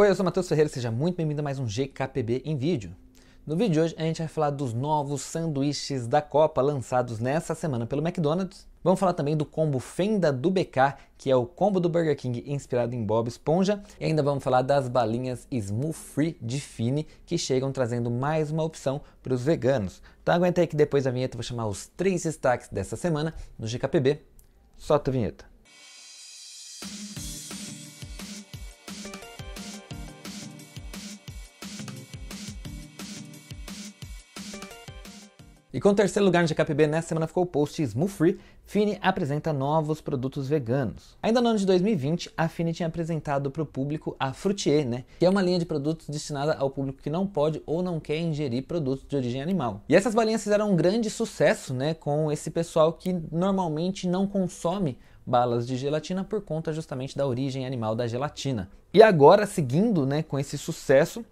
Oi, eu sou o Matheus Ferreira, seja muito bem-vindo a mais um GKPB em vídeo. No vídeo de hoje a gente vai falar dos novos sanduíches da Copa lançados nessa semana pelo McDonald's. Vamos falar também do combo Fenda do BK, que é o combo do Burger King inspirado em Bob Esponja, e ainda vamos falar das balinhas Smooth Free de Fini, que chegam trazendo mais uma opção para os veganos. Então aguenta aí que depois da vinheta eu vou chamar os três destaques dessa semana no GKPB. Solta a vinheta. E com o terceiro lugar no GKPB nessa semana ficou o post Smooth Free, Fini apresenta novos produtos veganos. Ainda no ano de 2020, a Fini tinha apresentado para o público a Frutier, né? Que é uma linha de produtos destinada ao público que não pode ou não quer ingerir produtos de origem animal. E essas balinhas fizeram um grande sucesso, né? Com esse pessoal que normalmente não consome balas de gelatina por conta justamente da origem animal da gelatina. E agora, seguindo, né, com esse sucesso,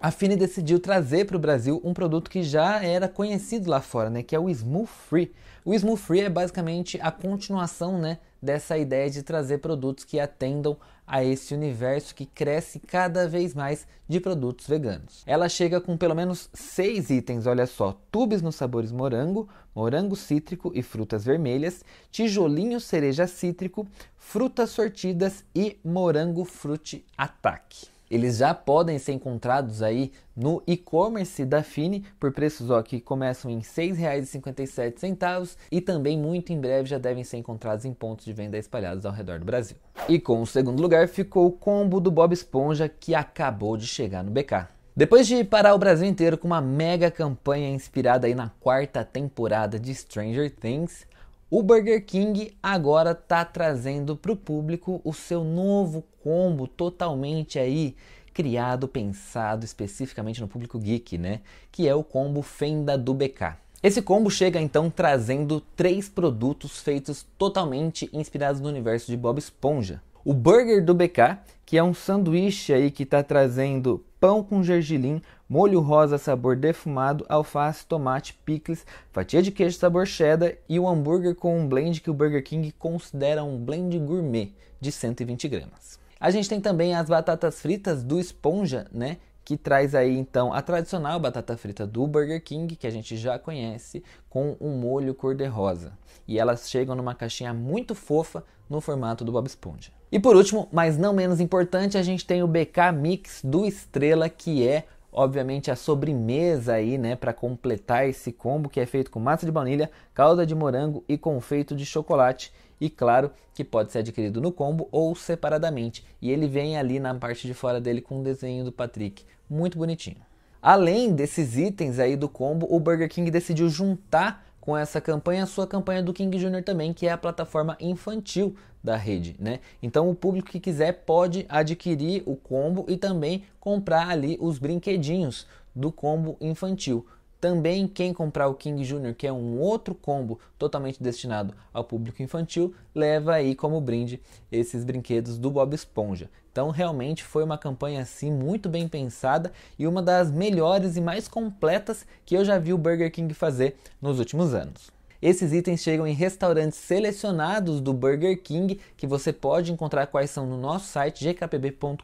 a Fini decidiu trazer para o Brasil um produto que já era conhecido lá fora, né, que é o Smooth Free. O Smooth Free é basicamente a continuação né, dessa ideia de trazer produtos que atendam a esse universo que cresce cada vez mais de produtos veganos. Ela chega com pelo menos seis itens, olha só: tubes nos sabores morango, morango cítrico e frutas vermelhas, tijolinho cereja cítrico, frutas sortidas e morango frute ataque. Eles já podem ser encontrados aí no e-commerce da Fini por preços ó, que começam em R$ 6,57 e também muito em breve já devem ser encontrados em pontos de venda espalhados ao redor do Brasil. E com o segundo lugar ficou o combo do Bob Esponja que acabou de chegar no BK. Depois de parar o Brasil inteiro com uma mega campanha inspirada aí na quarta temporada de Stranger Things, o Burger King agora está trazendo para o público o seu novo combo totalmente aí criado, pensado especificamente no público geek, né? Que é o combo Fenda do BK. Esse combo chega então trazendo três produtos feitos totalmente inspirados no universo de Bob Esponja o burger do BK, que é um sanduíche aí que está trazendo pão com gergelim, molho rosa sabor defumado, alface, tomate, picles, fatia de queijo sabor cheddar e o um hambúrguer com um blend que o Burger King considera um blend gourmet de 120 gramas. A gente tem também as batatas fritas do Esponja, né? que traz aí então a tradicional batata frita do Burger King, que a gente já conhece, com um molho cor-de-rosa. E elas chegam numa caixinha muito fofa no formato do Bob Esponja. E por último, mas não menos importante, a gente tem o BK Mix do Estrela, que é obviamente a sobremesa aí, né, para completar esse combo que é feito com massa de baunilha, calda de morango e confeito de chocolate e claro que pode ser adquirido no combo ou separadamente. E ele vem ali na parte de fora dele com o desenho do Patrick, muito bonitinho. Além desses itens aí do combo, o Burger King decidiu juntar com essa campanha a sua campanha do King Jr. também, que é a plataforma infantil da rede, né? Então o público que quiser pode adquirir o combo e também comprar ali os brinquedinhos do combo infantil. Também quem comprar o King Jr., que é um outro combo totalmente destinado ao público infantil, leva aí como brinde esses brinquedos do Bob Esponja. Então realmente foi uma campanha assim muito bem pensada e uma das melhores e mais completas que eu já vi o Burger King fazer nos últimos anos. Esses itens chegam em restaurantes selecionados do Burger King, que você pode encontrar quais são no nosso site gkpb.com.br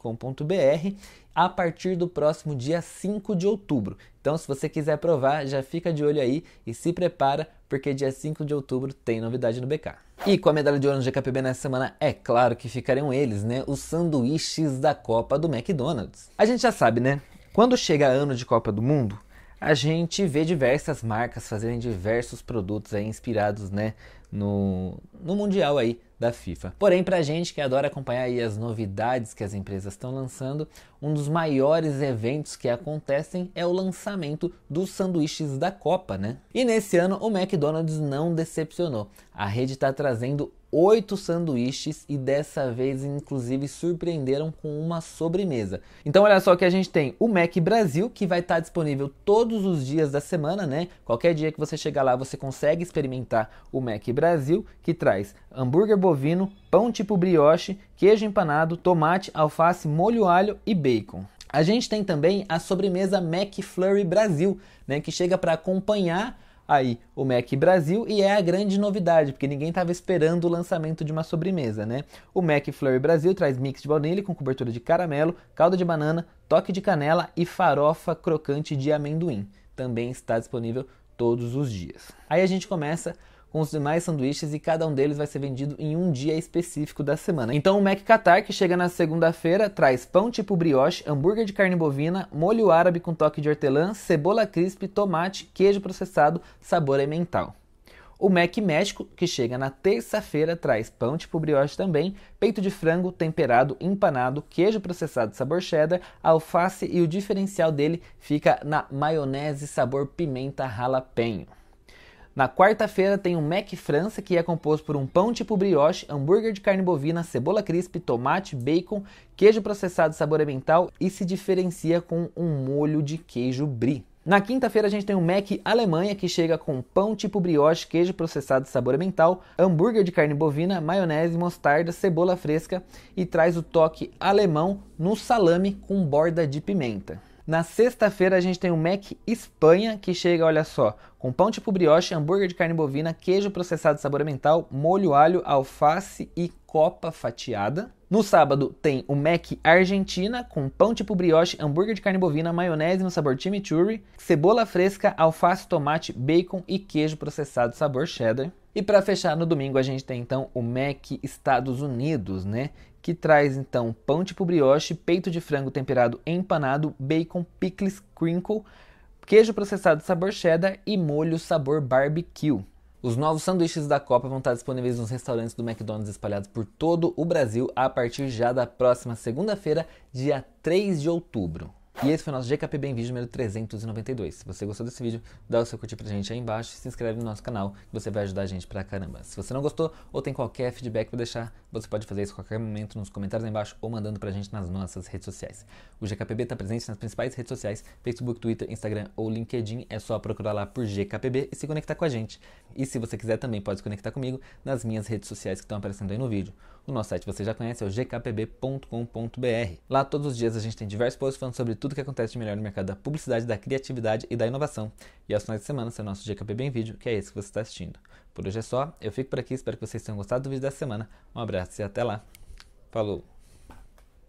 a partir do próximo dia 5 de outubro. Então, se você quiser provar, já fica de olho aí e se prepara, porque dia 5 de outubro tem novidade no BK. E com a medalha de ouro no GKPB nessa semana, é claro que ficariam eles, né? Os sanduíches da Copa do McDonald's. A gente já sabe, né? Quando chega ano de Copa do Mundo, a gente vê diversas marcas fazerem diversos produtos inspirados, né, no, no Mundial aí da FIFA. Porém, para a gente que adora acompanhar aí as novidades que as empresas estão lançando, um dos maiores eventos que acontecem é o lançamento dos sanduíches da Copa, né? E nesse ano o McDonald's não decepcionou. A rede está trazendo oito sanduíches e dessa vez inclusive surpreenderam com uma sobremesa. Então olha só que a gente tem o Mac Brasil que vai estar tá disponível todos os dias da semana, né? Qualquer dia que você chegar lá você consegue experimentar o Mac Brasil Brasil, que traz hambúrguer bovino, pão tipo brioche, queijo empanado, tomate, alface, molho alho e bacon. A gente tem também a sobremesa McFlurry Brasil, né, que chega para acompanhar aí o Mac Brasil e é a grande novidade, porque ninguém estava esperando o lançamento de uma sobremesa, né? O Mac Flurry Brasil traz mix de baunilha com cobertura de caramelo, calda de banana, toque de canela e farofa crocante de amendoim. Também está disponível todos os dias. Aí a gente começa com os demais sanduíches e cada um deles vai ser vendido em um dia específico da semana. Então o Mac Qatar, que chega na segunda-feira, traz pão tipo brioche, hambúrguer de carne bovina, molho árabe com toque de hortelã, cebola crisp, tomate, queijo processado, sabor emmental. O Mac México, que chega na terça-feira, traz pão tipo brioche também, peito de frango temperado, empanado, queijo processado sabor cheddar, alface e o diferencial dele fica na maionese sabor pimenta jalapeno. Na quarta-feira tem um Mac França, que é composto por um pão tipo brioche, hambúrguer de carne bovina, cebola crisp, tomate, bacon, queijo processado sabor ambiental e se diferencia com um molho de queijo brie. Na quinta-feira a gente tem um Mac Alemanha que chega com pão tipo brioche, queijo processado sabor mental, hambúrguer de carne bovina, maionese, mostarda, cebola fresca e traz o toque alemão no salame com borda de pimenta. Na sexta-feira a gente tem o Mac Espanha, que chega, olha só, com pão tipo brioche, hambúrguer de carne bovina, queijo processado sabor mental, molho alho, alface e copa fatiada. No sábado tem o Mac Argentina com pão tipo brioche, hambúrguer de carne bovina, maionese no sabor chimichurri, cebola fresca, alface, tomate, bacon e queijo processado sabor cheddar. E para fechar no domingo a gente tem então o Mac Estados Unidos, né? que traz então pão tipo brioche, peito de frango temperado empanado, bacon, pickles, crinkle, queijo processado sabor cheddar e molho sabor barbecue. Os novos sanduíches da Copa vão estar disponíveis nos restaurantes do McDonald's espalhados por todo o Brasil a partir já da próxima segunda-feira, dia 3 de outubro. E esse foi o nosso GKP Bem Vídeo número 392. Se você gostou desse vídeo, dá o seu curtir pra gente aí embaixo e se inscreve no nosso canal, que você vai ajudar a gente pra caramba. Se você não gostou ou tem qualquer feedback pra deixar, você pode fazer isso a qualquer momento nos comentários aí embaixo ou mandando pra gente nas nossas redes sociais. O GKPB tá presente nas principais redes sociais, Facebook, Twitter, Instagram ou LinkedIn. É só procurar lá por GKPB e se conectar com a gente. E se você quiser também pode se conectar comigo nas minhas redes sociais que estão aparecendo aí no vídeo. O nosso site você já conhece, é o gkpb.com.br. Lá todos os dias a gente tem diversos posts falando sobre tudo que acontece de melhor no mercado da publicidade, da criatividade e da inovação. E aos finais de semana seu é nosso GKPB em vídeo, que é esse que você está assistindo. Por hoje é só, eu fico por aqui, espero que vocês tenham gostado do vídeo da semana. Um abraço e até lá. Falou!